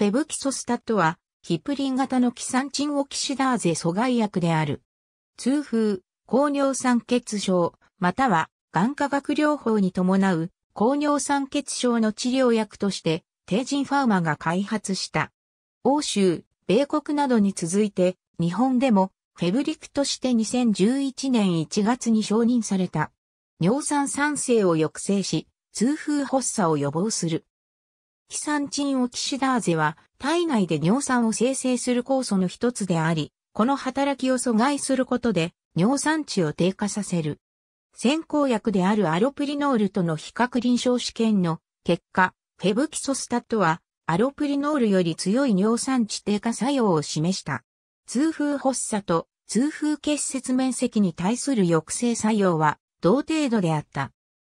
フェブキソスタットは、ヒプリン型のキサンチンオキシダーゼ阻害薬である。痛風、高尿酸血症、または、眼科学療法に伴う、高尿酸血症の治療薬として、テージンファーマが開発した。欧州、米国などに続いて、日本でも、フェブリクとして2011年1月に承認された。尿酸酸性を抑制し、痛風発作を予防する。キサンチンオキシダーゼは体内で尿酸を生成する酵素の一つであり、この働きを阻害することで尿酸値を低下させる。先行薬であるアロプリノールとの比較臨床試験の結果、フェブキソスタットはアロプリノールより強い尿酸値低下作用を示した。痛風発作と痛風結節面積に対する抑制作用は同程度であった。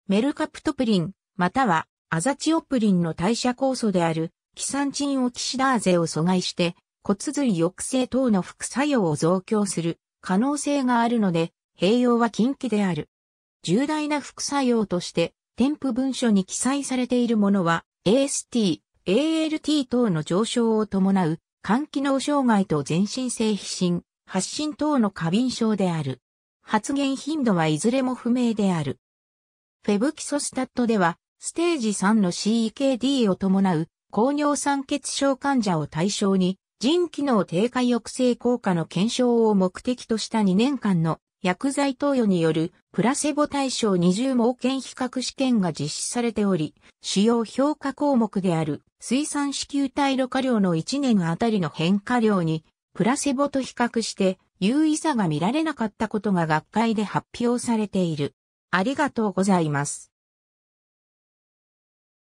メルカプトプリン、またはアザチオプリンの代謝酵素であるキサンチンオキシダーゼを阻害して骨髄抑制等の副作用を増強する可能性があるので、併用は禁忌である。重大な副作用として、添付文書に記載されているものは、AST、ALT 等の上昇を伴う、肝機能障害と全身性皮疹、発疹等の過敏症である。発現頻度はいずれも不明である。フェブキソスタットでは、ステージ3の CKD を伴う高尿酸血症患者を対象に、腎機能低下抑制効果の検証を目的とした2年間の薬剤投与によるプラセボ対象20盲検比較試験が実施されており、主要評価項目である水産子給体ろ過量の1年あたりの変化量にプラセボと比較して有意差が見られなかったことが学会で発表されている。ありがとうございます。